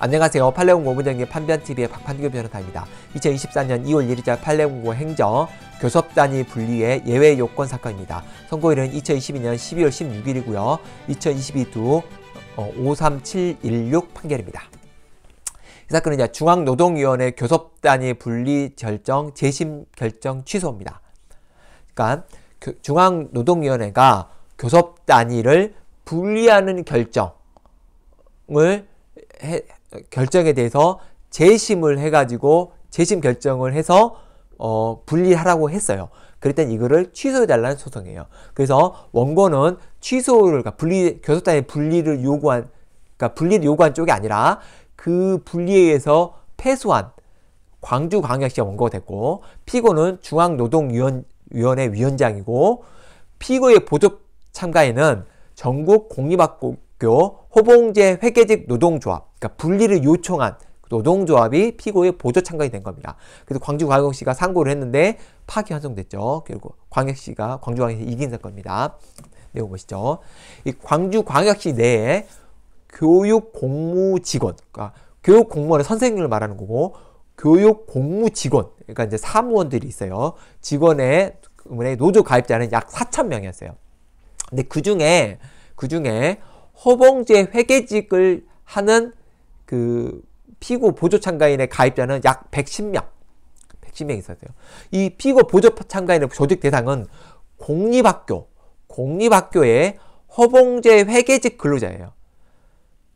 안녕하세요. 팔레온고 문장님 판변TV의 박판규 변호사입니다. 2024년 2월 1일자 팔레온고 행정 교섭단위 분리의 예외 요건 사건입니다. 선고일은 2022년 12월 16일이고요. 2022두 53716 판결입니다. 이 사건은 이제 중앙노동위원회 교섭단위 분리 결정 재심 결정 취소입니다. 그러니까 그 중앙노동위원회가 교섭단위를 분리하는 결정을 해, 결정에 대해서 재심을 해가지고 재심 결정을 해서 어, 분리하라고 했어요. 그랬더니 이거를 취소해달라는 소송이에요. 그래서 원고는 취소를, 그러니까 분리, 교섭단의 분리를 요구한, 그러니까 분리를 요구한 쪽이 아니라 그 분리에 의해서 패소한 광주광역시 원고가 됐고, 피고는 중앙노동위원회 위원장이고, 피고의 보조 참가에는 전국 공립학교 대표 호봉제 회계직 노동조합 그러니까 분리를 요청한 그 노동조합이 피고의 보조 참가이 된 겁니다. 그래서 광주광역시가 상고를 했는데 파기 환송됐죠. 결국 광역시가 광주광역시 이긴 사건입니다. 내용 보시죠. 이 광주광역시 내에 교육 공무 직원, 그러니까 교육 공무원의 선생님을 말하는 거고 교육 공무 직원, 그러니까 이제 사무원들이 있어요. 직원의 노조 가입자는 약 4천 명이었어요. 근데 그 중에 그 중에 허봉제 회계직을 하는 그 피고 보조 참가인의 가입자는 약 110명, 110명 있었어요. 이 피고 보조 참가인의 조직 대상은 공립학교, 공립학교의 허봉제 회계직 근로자예요.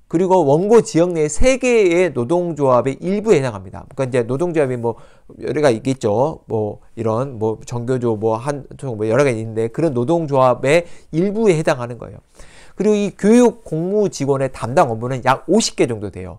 그리고 원고 지역 내 3개의 노동조합의 일부에 해당합니다. 그러니까 이제 노동조합이 뭐 여러가 있겠죠. 뭐 이런 뭐 정교조 뭐한뭐 뭐 여러 개 있는데 그런 노동조합의 일부에 해당하는 거예요. 그리고 이 교육 공무 직원의 담당 업무는 약 50개 정도 돼요.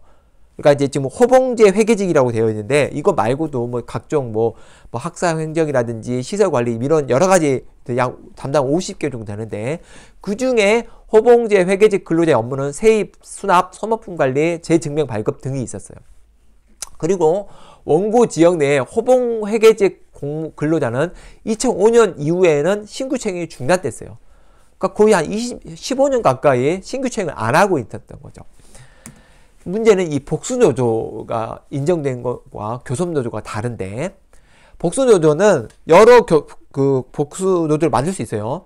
그러니까 이제 지금 호봉제 회계직이라고 되어 있는데 이거 말고도 뭐 각종 뭐, 뭐 학사 행정이라든지 시설 관리 이런 여러 가지 약 담당 50개 정도 되는데 그 중에 호봉제 회계직 근로자 업무는 세입, 수납, 소모품 관리, 재증명 발급 등이 있었어요. 그리고 원고 지역 내에 호봉 회계직 근로자는 2005년 이후에는 신규 채용이 중단됐어요. 그러니까 거의 한 20, 15년 가까이 신규 채용을 안 하고 있었던 거죠. 문제는 이 복수노조가 인정된 것과 교섭노조가 다른데 복수노조는 여러 교, 그 복수노조를 만들 수 있어요.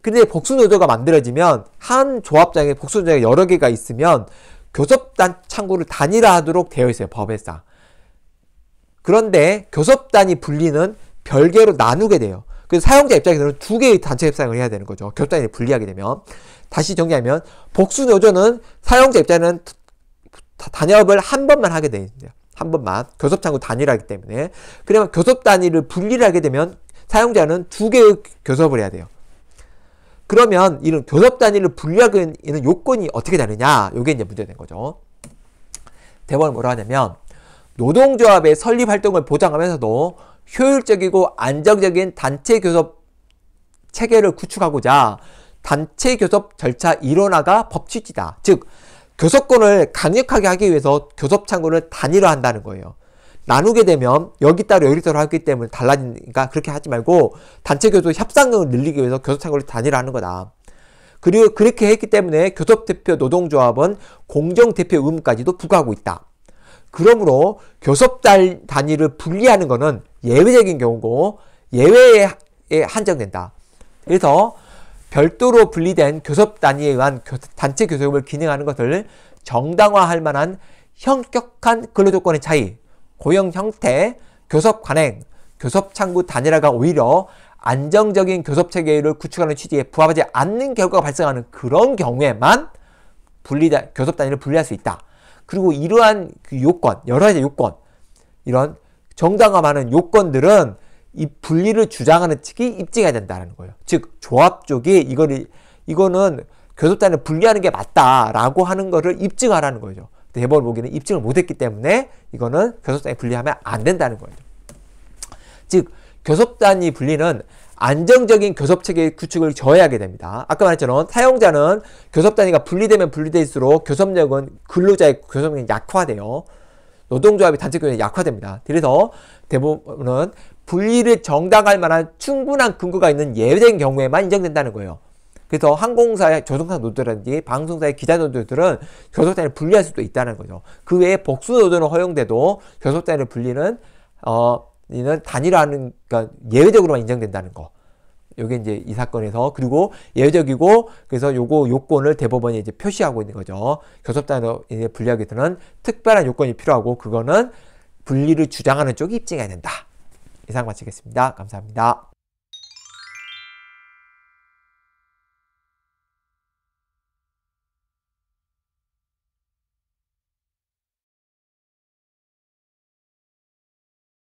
근데 복수노조가 만들어지면 한 조합장에 복수노조가 여러 개가 있으면 교섭단 창구를 단일화하도록 되어 있어요. 법에상. 그런데 교섭단이 불리는 별개로 나누게 돼요. 그 사용자 입장에서는 두 개의 단체 협상을 해야 되는 거죠. 격단이 분리하게 되면. 다시 정리하면 복수 노조는 사용자 입장에는 단협을 한 번만 하게 되는데요. 한 번만 교섭 창구 단위라기 때문에 그러면 교섭 단위를 분리를 하게 되면 사용자는 두 개의 교섭을 해야 돼요. 그러면 이런 교섭 단위를 분리하는 요건이 어떻게 되느냐? 이게 이제 문제된 거죠. 대법원 뭐라 하냐면 노동조합의 설립 활동을 보장하면서도 효율적이고 안정적인 단체 교섭 체계를 구축하고자 단체 교섭 절차 일원화가 법 취지다. 즉 교섭권을 강력하게 하기 위해서 교섭 창구를 단일화한다는 거예요. 나누게 되면 여기 따로 여기 따로 하기 때문에 달라지니까 그렇게 하지 말고 단체 교섭 협상력을 늘리기 위해서 교섭 창구를 단일화하는 거다. 그리고 그렇게 했기 때문에 교섭대표 노동조합은 공정대표 의무까지도 부과하고 있다. 그러므로 교섭 단위를 분리하는 것은 예외적인 경우고 예외에 한정된다. 그래서 별도로 분리된 교섭 단위에 의한 단체 교섭을 기능하는 것을 정당화할 만한 현격한 근로 조건의 차이, 고용 형태, 교섭 관행, 교섭 창구 단일화가 오히려 안정적인 교섭 체계를 구축하는 취지에 부합하지 않는 결과가 발생하는 그런 경우에만 분리 교섭 단위를 분리할 수 있다. 그리고 이러한 그 요건, 여러 가지 요건, 이런 정당화하는 요건들은 이 분리를 주장하는 측이 입증해야 된다는 거예요. 즉 조합 쪽이 이거를 이거는 교섭단을 분리하는 게 맞다라고 하는 거를 입증하라는 거죠. 대법원 보기는 입증을 못했기 때문에 이거는 교섭단이 분리하면 안 된다는 거예요. 즉 교섭단이 분리는 안정적인 교섭체계 구축을 저해하게 됩니다. 아까 말했지만 사용자는 교섭단위가 분리되면 분리될수록 교섭력은 근로자의 교섭력이 약화돼요. 노동조합이 단체교섭이 약화됩니다. 그래서 대부분은 분리를 정당할 만한 충분한 근거가 있는 예외된 경우에만 인정된다는 거예요. 그래서 항공사의 조종사 노조라든지 방송사의 기자 노조들은 교섭단을 분리할 수도 있다는 거죠. 그 외에 복수 노조는 허용돼도 교섭단을 분리는 어 이는 단일화하는 그러니까 예외적으로만 인정된다는 거. 요게 이제 이 사건에서 그리고 예외적이고 그래서 요거 요건을 대법원이 이제 표시하고 있는 거죠. 교섭단의 불리하기위서는 특별한 요건이 필요하고 그거는 분리를 주장하는 쪽이 입증해야 된다. 이상 마치겠습니다. 감사합니다.